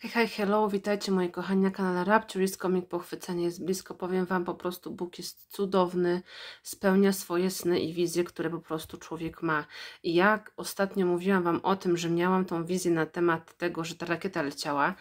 Hej, hej, hello, witajcie moi kochani na kanale Rapture jest komik Pochwycenie jest blisko. Powiem Wam po prostu, Bóg jest cudowny, spełnia swoje sny i wizje, które po prostu człowiek ma. I jak ostatnio mówiłam Wam o tym, że miałam tą wizję na temat tego, że ta rakieta leciała,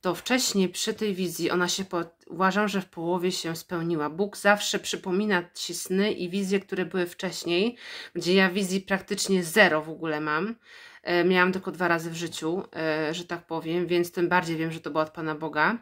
to wcześniej przy tej wizji ona się, po, uważam, że w połowie się spełniła. Bóg zawsze przypomina Ci sny i wizje, które były wcześniej, gdzie ja wizji praktycznie zero w ogóle mam E, miałam tylko dwa razy w życiu, e, że tak powiem, więc tym bardziej wiem, że to była od Pana Boga.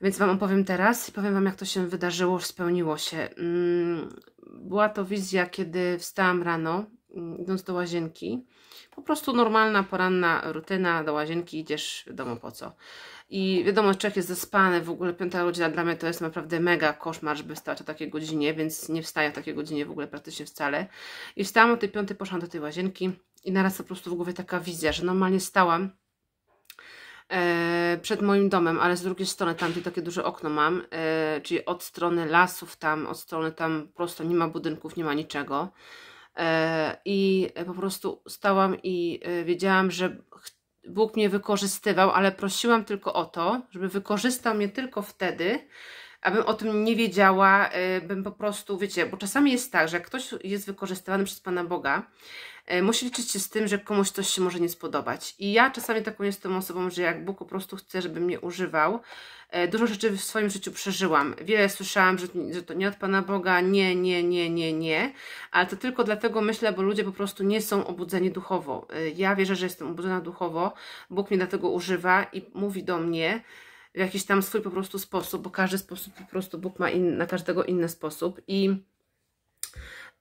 Więc Wam opowiem teraz i powiem Wam, jak to się wydarzyło, spełniło się. Mm, była to wizja, kiedy wstałam rano, mm, idąc do łazienki po prostu normalna, poranna rutyna, do łazienki idziesz, wiadomo po co. I wiadomo, człowiek jest zaspany, w ogóle piąta godzina dla mnie to jest naprawdę mega koszmar, żeby wstać o takiej godzinie, więc nie wstaję o takiej godzinie w ogóle praktycznie wcale. I wstałam o tej piątej, poszłam do tej łazienki i naraz po prostu w głowie taka wizja, że normalnie stałam e, przed moim domem, ale z drugiej strony tam, takie duże okno mam, e, czyli od strony lasów tam, od strony tam prosto nie ma budynków, nie ma niczego. E, i po prostu stałam i e, wiedziałam, że Bóg mnie wykorzystywał, ale prosiłam tylko o to, żeby wykorzystał mnie tylko wtedy, abym o tym nie wiedziała, e, bym po prostu, wiecie, bo czasami jest tak, że ktoś jest wykorzystywany przez Pana Boga, E, musi liczyć się z tym, że komuś coś się może nie spodobać. I ja czasami taką jestem osobą, że jak Bóg po prostu chce, żeby mnie używał, e, dużo rzeczy w swoim życiu przeżyłam. Wiele słyszałam, że, że to nie od Pana Boga, nie, nie, nie, nie, nie, ale to tylko dlatego myślę, bo ludzie po prostu nie są obudzeni duchowo. E, ja wierzę, że jestem obudzona duchowo, Bóg mnie dlatego używa i mówi do mnie, w jakiś tam swój po prostu sposób, bo każdy sposób po prostu Bóg ma in, na każdego inny sposób i,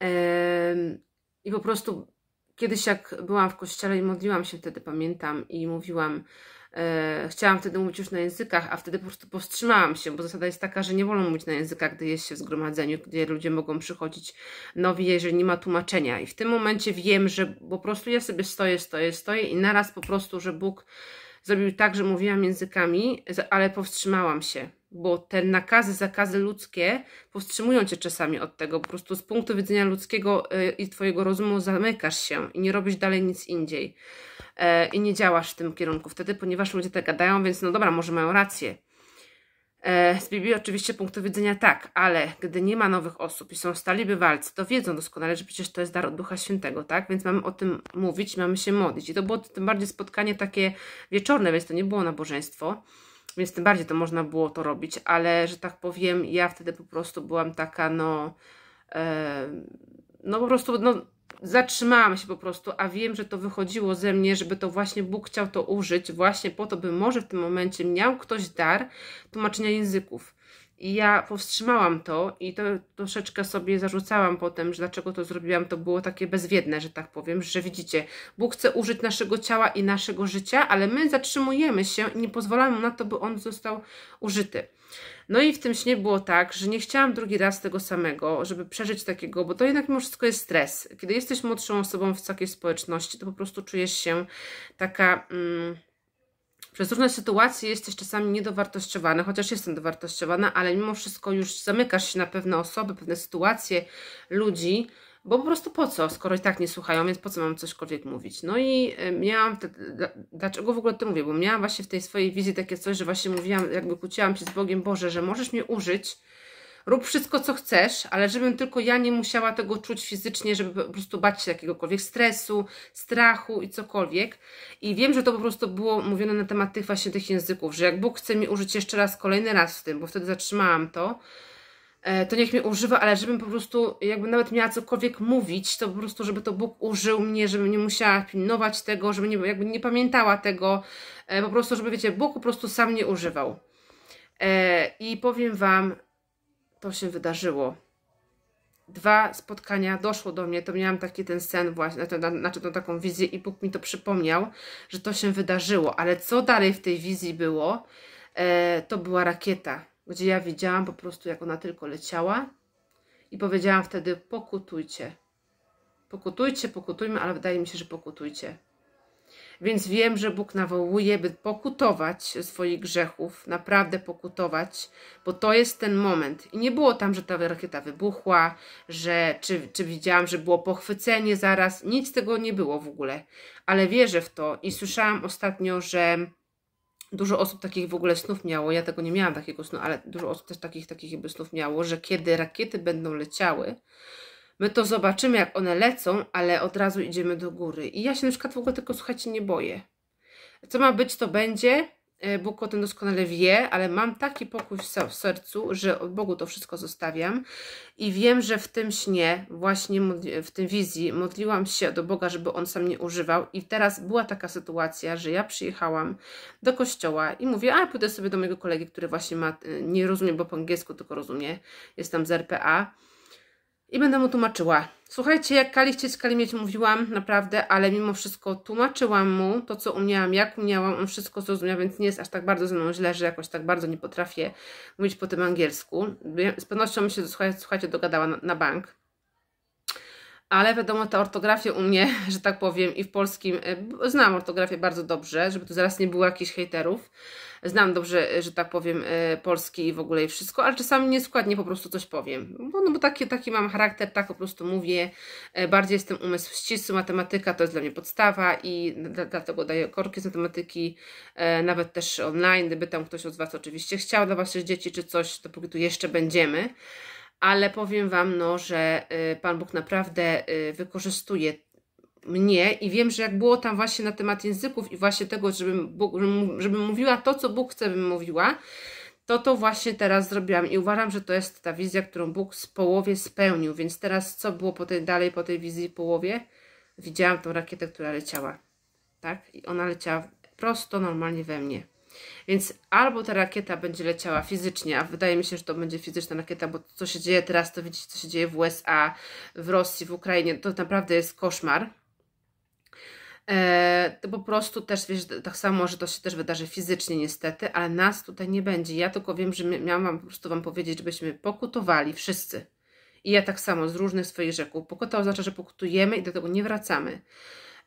yy, i po prostu Kiedyś jak byłam w kościele i modliłam się wtedy, pamiętam, i mówiłam, e, chciałam wtedy mówić już na językach, a wtedy po prostu powstrzymałam się, bo zasada jest taka, że nie wolno mówić na językach, gdy jest się w zgromadzeniu, gdzie ludzie mogą przychodzić nowi, jeżeli nie ma tłumaczenia. I w tym momencie wiem, że po prostu ja sobie stoję, stoję, stoję i naraz po prostu, że Bóg zrobił tak, że mówiłam językami, ale powstrzymałam się bo te nakazy, zakazy ludzkie powstrzymują cię czasami od tego. Po prostu z punktu widzenia ludzkiego y, i twojego rozumu zamykasz się i nie robisz dalej nic indziej. E, I nie działasz w tym kierunku wtedy, ponieważ ludzie tak gadają, więc no dobra, może mają rację. E, z Bibi oczywiście punktu widzenia tak, ale gdy nie ma nowych osób i są stali bywalcy, to wiedzą doskonale, że przecież to jest dar od Ducha Świętego, tak? Więc mamy o tym mówić, mamy się modlić. I to było tym bardziej spotkanie takie wieczorne, więc to nie było nabożeństwo więc tym bardziej to można było to robić, ale że tak powiem, ja wtedy po prostu byłam taka, no, e, no po prostu, no, zatrzymałam się po prostu, a wiem, że to wychodziło ze mnie, żeby to właśnie Bóg chciał to użyć, właśnie po to, by może w tym momencie miał ktoś dar tłumaczenia języków. I ja powstrzymałam to i to troszeczkę sobie zarzucałam potem, że dlaczego to zrobiłam, to było takie bezwiedne, że tak powiem, że widzicie, Bóg chce użyć naszego ciała i naszego życia, ale my zatrzymujemy się i nie pozwalamy na to, by on został użyty. No i w tym śnie było tak, że nie chciałam drugi raz tego samego, żeby przeżyć takiego, bo to jednak mimo wszystko jest stres. Kiedy jesteś młodszą osobą w takiej społeczności, to po prostu czujesz się taka... Mm, przez różne sytuacje jesteś czasami niedowartościowana, chociaż jestem dowartościowana, ale mimo wszystko już zamykasz się na pewne osoby, pewne sytuacje, ludzi, bo po prostu po co, skoro i tak nie słuchają, więc po co mam cośkolwiek mówić. No i y, miałam, te, dlaczego w ogóle to mówię, bo miałam właśnie w tej swojej wizji takie coś, że właśnie mówiłam, jakby kłóciłam się z Bogiem, Boże, że możesz mnie użyć, rób wszystko, co chcesz, ale żebym tylko ja nie musiała tego czuć fizycznie, żeby po prostu bać się jakiegokolwiek stresu, strachu i cokolwiek. I wiem, że to po prostu było mówione na temat tych właśnie tych języków, że jak Bóg chce mi użyć jeszcze raz, kolejny raz w tym, bo wtedy zatrzymałam to, e, to niech mnie używa, ale żebym po prostu, jakby nawet miała cokolwiek mówić, to po prostu, żeby to Bóg użył mnie, żebym nie musiała pilnować tego, żeby nie, jakby nie pamiętała tego, e, po prostu, żeby, wiecie, Bóg po prostu sam mnie używał. E, I powiem Wam, to się wydarzyło. Dwa spotkania doszło do mnie, to miałam taki ten sen właśnie, znaczy, znaczy tą taką wizję i Bóg mi to przypomniał, że to się wydarzyło, ale co dalej w tej wizji było, e, to była rakieta, gdzie ja widziałam po prostu jak ona tylko leciała i powiedziałam wtedy pokutujcie, pokutujcie, pokutujmy, ale wydaje mi się, że pokutujcie. Więc wiem, że Bóg nawołuje, by pokutować swoich grzechów, naprawdę pokutować, bo to jest ten moment. I nie było tam, że ta rakieta wybuchła, że czy, czy widziałam, że było pochwycenie zaraz, nic tego nie było w ogóle. Ale wierzę w to i słyszałam ostatnio, że dużo osób takich w ogóle snów miało, ja tego nie miałam takiego snu, ale dużo osób też takich, takich snów miało, że kiedy rakiety będą leciały, My to zobaczymy, jak one lecą, ale od razu idziemy do góry. I ja się na przykład w ogóle tego, nie boję. Co ma być, to będzie. E, Bóg o tym doskonale wie, ale mam taki pokój w sercu, że Bogu to wszystko zostawiam i wiem, że w tym śnie, właśnie w tym wizji, modliłam się do Boga, żeby On sam nie używał. I teraz była taka sytuacja, że ja przyjechałam do kościoła i mówię, a pójdę sobie do mojego kolegi, który właśnie ma, e, nie rozumie, bo po angielsku tylko rozumie, jest tam z RPA i będę mu tłumaczyła. Słuchajcie, jak chcieć, kali mieć mówiłam, naprawdę, ale mimo wszystko tłumaczyłam mu to, co umiałam, jak umiałam, on wszystko zrozumiał, więc nie jest aż tak bardzo ze mną źle, że jakoś tak bardzo nie potrafię mówić po tym angielsku. Z pewnością mi się, słuchajcie, dogadała na, na bank. Ale wiadomo, ta ortografia u mnie, że tak powiem, i w polskim, e, znam ortografię bardzo dobrze, żeby tu zaraz nie było jakichś hejterów, znam dobrze, e, że tak powiem, e, polski i w ogóle i wszystko, ale czasami nieskładnie po prostu coś powiem. Bo, no bo taki, taki mam charakter, tak po prostu mówię. E, bardziej jestem umysł ścisły, matematyka to jest dla mnie podstawa i dlatego daję korki z matematyki, nawet też online, gdyby tam ktoś od Was oczywiście chciał dla Was się dzieci czy coś, to póki tu jeszcze będziemy ale powiem Wam, no, że Pan Bóg naprawdę wykorzystuje mnie i wiem, że jak było tam właśnie na temat języków i właśnie tego, żebym, żebym mówiła to, co Bóg chce, bym mówiła, to to właśnie teraz zrobiłam i uważam, że to jest ta wizja, którą Bóg z połowie spełnił, więc teraz co było po tej, dalej po tej wizji połowie? Widziałam tą rakietę, która leciała, tak? I ona leciała prosto, normalnie we mnie. Więc albo ta rakieta będzie leciała fizycznie, a wydaje mi się, że to będzie fizyczna rakieta, bo to, co się dzieje teraz, to widzicie, co się dzieje w USA, w Rosji, w Ukrainie, to naprawdę jest koszmar E, to po prostu też, wiesz, tak samo, że to się też wydarzy fizycznie niestety, ale nas tutaj nie będzie. Ja tylko wiem, że miałam po prostu Wam powiedzieć, żebyśmy pokutowali wszyscy. I ja tak samo z różnych swoich rzeków. Pokuta oznacza, że pokutujemy i do tego nie wracamy.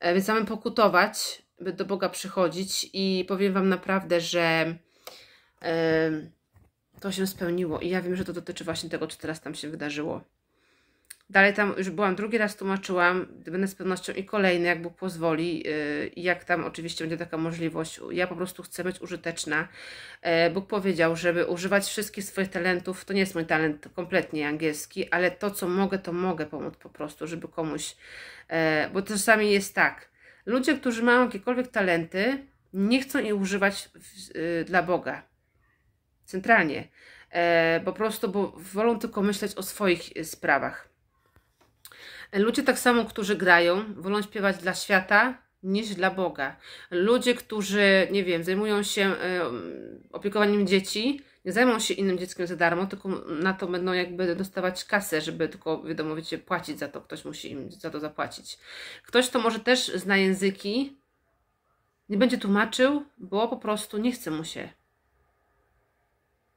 E, więc mamy pokutować, by do Boga przychodzić i powiem Wam naprawdę, że to się spełniło. I ja wiem, że to dotyczy właśnie tego, co teraz tam się wydarzyło. Dalej tam już byłam drugi raz, tłumaczyłam, będę z pewnością i kolejny, jak Bóg pozwoli, y, jak tam oczywiście będzie taka możliwość. Ja po prostu chcę być użyteczna. E, Bóg powiedział, żeby używać wszystkich swoich talentów, to nie jest mój talent kompletnie angielski, ale to, co mogę, to mogę pomóc po prostu, żeby komuś, e, bo czasami jest tak, ludzie, którzy mają jakiekolwiek talenty, nie chcą ich używać y, dla Boga. Centralnie. E, po prostu, bo wolą tylko myśleć o swoich y, sprawach. Ludzie tak samo, którzy grają, wolą śpiewać dla świata niż dla Boga. Ludzie, którzy, nie wiem, zajmują się opiekowaniem dzieci, nie zajmą się innym dzieckiem za darmo, tylko na to będą jakby dostawać kasę, żeby tylko, wiadomo, wiecie, płacić za to. Ktoś musi im za to zapłacić. Ktoś, kto może też zna języki, nie będzie tłumaczył, bo po prostu nie chce mu się.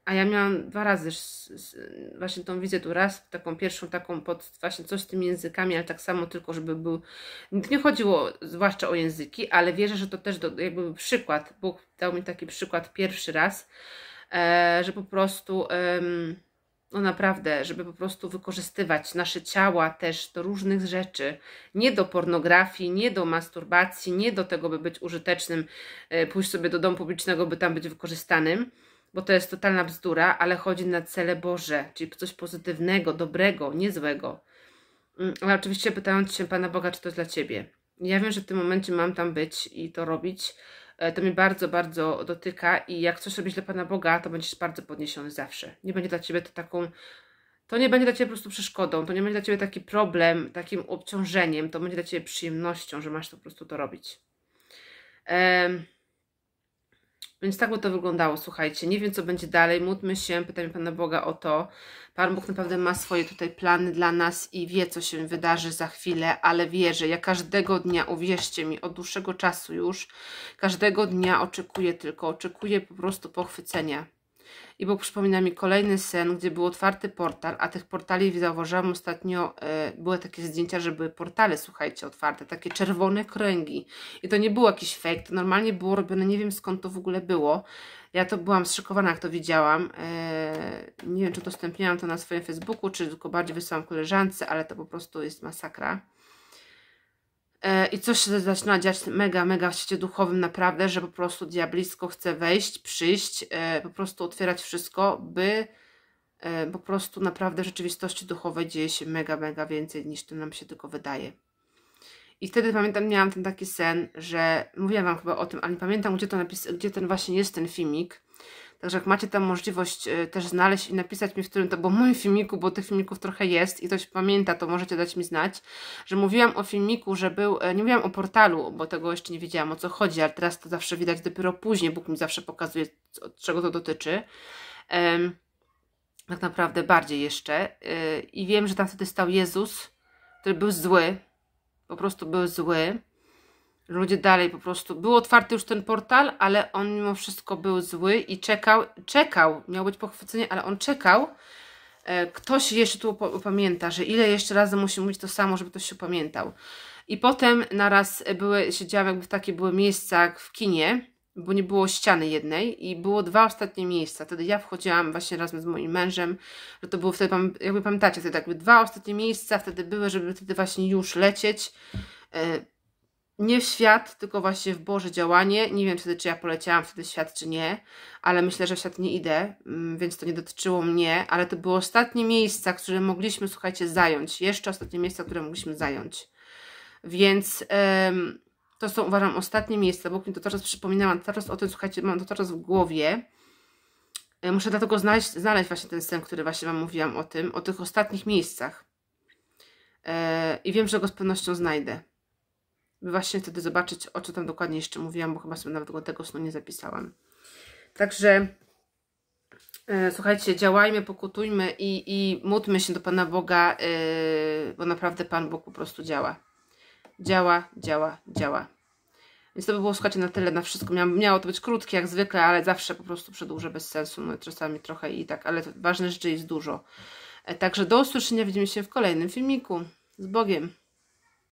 A ja miałam dwa razy z, z, właśnie tą wizytę, raz taką pierwszą, taką pod właśnie coś z tymi językami, ale tak samo tylko, żeby był, nie chodziło zwłaszcza o języki, ale wierzę, że to też do, jakby był przykład, Bóg dał mi taki przykład pierwszy raz, e, że po prostu... E, no naprawdę, żeby po prostu wykorzystywać nasze ciała też do różnych rzeczy, nie do pornografii, nie do masturbacji, nie do tego, by być użytecznym, e, pójść sobie do domu publicznego, by tam być wykorzystanym, bo to jest totalna bzdura, ale chodzi na cele Boże, czyli coś pozytywnego, dobrego, niezłego. Mm, ale oczywiście pytając się Pana Boga, czy to jest dla Ciebie. Ja wiem, że w tym momencie mam tam być i to robić. E, to mnie bardzo, bardzo dotyka i jak coś robisz dla Pana Boga, to będziesz bardzo podniesiony zawsze. Nie będzie dla Ciebie to taką to nie będzie dla Ciebie po prostu przeszkodą, to nie będzie dla Ciebie taki problem, takim obciążeniem, to będzie dla Ciebie przyjemnością, że masz to po prostu to robić. Ehm. Więc tak by to wyglądało, słuchajcie. Nie wiem, co będzie dalej. Módlmy się, pytajmy Pana Boga o to. Pan Bóg naprawdę ma swoje tutaj plany dla nas i wie, co się wydarzy za chwilę, ale wierzę. Ja każdego dnia, uwierzcie mi, od dłuższego czasu już, każdego dnia oczekuję tylko, oczekuję po prostu pochwycenia i Bóg przypomina mi kolejny sen, gdzie był otwarty portal, a tych portali zauważyłam ostatnio, y, były takie zdjęcia, że były portale, słuchajcie, otwarte, takie czerwone kręgi. I to nie był jakiś fake, to normalnie było robione, nie wiem skąd to w ogóle było. Ja to byłam zszykowana, jak to widziałam. Y, nie wiem, czy udostępniałam to na swoim Facebooku, czy tylko bardziej wysłałam koleżance, ale to po prostu jest masakra. E, i coś się zaczyna dziać mega, mega w świecie duchowym naprawdę, że po prostu diablisko chce wejść, przyjść, e, po prostu otwierać wszystko, by e, po prostu naprawdę w rzeczywistości duchowej dzieje się mega, mega więcej niż to nam się tylko wydaje. I wtedy pamiętam, miałam ten taki sen, że mówiłam Wam chyba o tym, ale nie pamiętam, gdzie, to napis, gdzie ten właśnie jest ten filmik. Także jak macie tam możliwość e, też znaleźć i napisać mi, w którym to bo moim filmiku, bo tych filmików trochę jest i ktoś pamięta, to możecie dać mi znać, że mówiłam o filmiku, że był, e, nie mówiłam o portalu, bo tego jeszcze nie wiedziałam o co chodzi, ale teraz to zawsze widać dopiero później, Bóg mi zawsze pokazuje, od czego to dotyczy. Um, tak naprawdę bardziej jeszcze. E, I wiem, że tam wtedy stał Jezus, który był zły, po prostu był zły ludzie dalej po prostu. Był otwarty już ten portal, ale on mimo wszystko był zły i czekał, czekał, miał być pochwycenie, ale on czekał. E, ktoś jeszcze tu pamięta, że ile jeszcze razy musi mówić to samo, żeby ktoś się pamiętał. I potem naraz były, siedziałam jakby w takie były miejsca w kinie, bo nie było ściany jednej i było dwa ostatnie miejsca. Wtedy ja wchodziłam właśnie razem z moim mężem, że to było wtedy, jakby pamiętacie, wtedy jakby dwa ostatnie miejsca wtedy były, żeby wtedy właśnie już lecieć e, nie w świat, tylko właśnie w Boże działanie. Nie wiem wtedy, czy ja poleciałam wtedy świat, czy nie, ale myślę, że w świat nie idę, mm, więc to nie dotyczyło mnie, ale to były ostatnie miejsca, które mogliśmy, słuchajcie, zająć. Jeszcze ostatnie miejsca, które mogliśmy zająć. Więc ym, to są, uważam, ostatnie miejsca. Bo mi to teraz przypominałam, teraz o tym, słuchajcie, mam to teraz w głowie. E, muszę dlatego znaleźć, znaleźć właśnie ten sen, który właśnie Wam mówiłam o tym, o tych ostatnich miejscach. Yy, I wiem, że go z pewnością znajdę by właśnie wtedy zobaczyć, o co tam dokładnie jeszcze mówiłam, bo chyba sobie nawet tego snu nie zapisałam. Także e, słuchajcie, działajmy, pokutujmy i, i módlmy się do Pana Boga, e, bo naprawdę Pan Bóg po prostu działa. Działa, działa, działa. Więc to by było, słuchajcie, na tyle, na wszystko. Miało, miało to być krótkie, jak zwykle, ale zawsze po prostu przedłużę bez sensu, no, czasami trochę i tak, ale ważne rzeczy jest dużo. E, także do usłyszenia, widzimy się w kolejnym filmiku. Z Bogiem!